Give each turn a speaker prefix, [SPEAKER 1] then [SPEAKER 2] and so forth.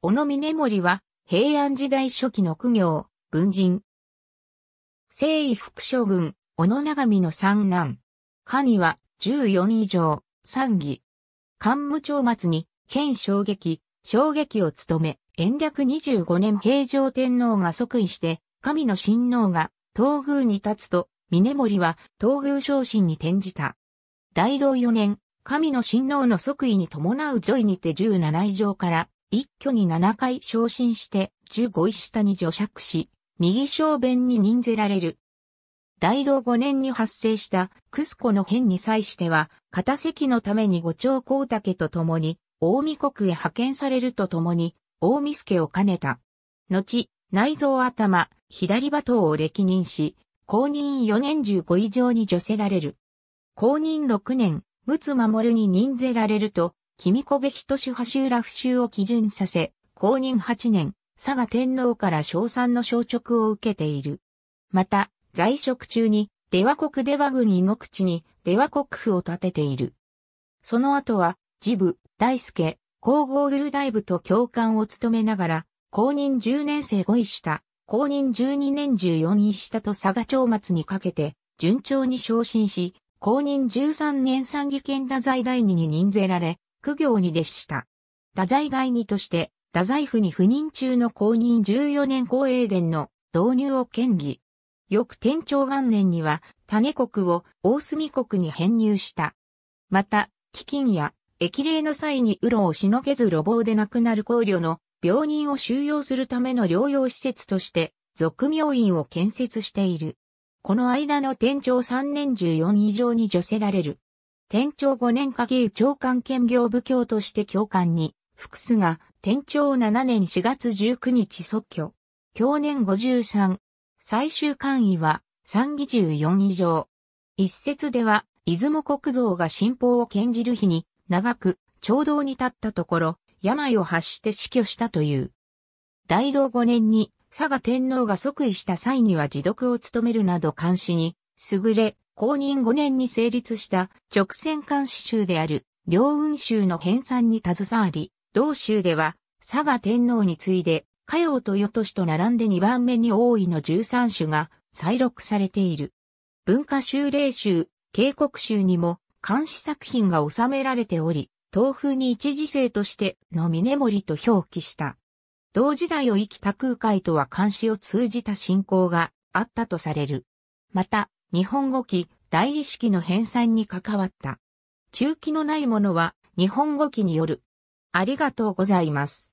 [SPEAKER 1] 小野峰森は、平安時代初期の苦行、文人。征夷副将軍、小野長見の三男。下には、十四以上、三義。官務長末に、県衝撃、衝撃を務め、延暦二十五年平城天皇が即位して、神の親王が、東宮に立つと、峰森は、東宮昇進に転じた。大道四年、神の親王の即位に伴う女位にて十七以上から、一挙に7回昇進して15位下に除爵し、右小便に任ぜられる。大道5年に発生したクスコの変に際しては、片席のために五丁。光武と共に、大見国へ派遣されると共に、大見助を兼ねた。後、内臓頭、左馬頭を歴任し、公認4年15以上に除せられる。公認6年、陸奥守に任ぜられると、君ミ部一ヒト主派州ラフ州を基準させ、公認8年、佐賀天皇から称賛の消直を受けている。また、在職中に、出羽国出羽郡井の口に出羽国府を建てている。その後は、ジブ、大輔、皇后ルダ大部と教官を務めながら、公認10年生5位下、公認12年14位下と佐賀町末にかけて、順調に昇進し、公認13年参議権太宰第2に任ぜられ、学業に列した。太宰外にとして、太宰府に赴任中の公認14年公営伝の導入を建議。翌天長元年には、種国を大隅国に編入した。また、飢饉や駅礼の際にうろをしのげず路傍で亡くなる考慮の病人を収容するための療養施設として、俗病院を建設している。この間の天長3年14以上に除せられる。天長5年限り長官兼業部教として教官に、福須が、天長7年4月19日即居。去年53。最終官位は、三議14以上。一説では、出雲国蔵が新法を献じる日に、長く、長道に立ったところ、病を発して死去したという。大道5年に、佐賀天皇が即位した際には自読を務めるなど監視に、優れ、公認5年に成立した直線監視州である両雲州の編纂に携わり、同州では佐賀天皇に次いで、嘉陽と与都市と並んで2番目に多いの13種が再録されている。文化州霊州、渓谷州にも監視作品が収められており、東風に一時生としての峰森と表記した。同時代を生きた空海とは監視を通じた信仰があったとされる。また、日本語記、代理式の編纂に関わった。中期のないものは、日本語記による。ありがとうございます。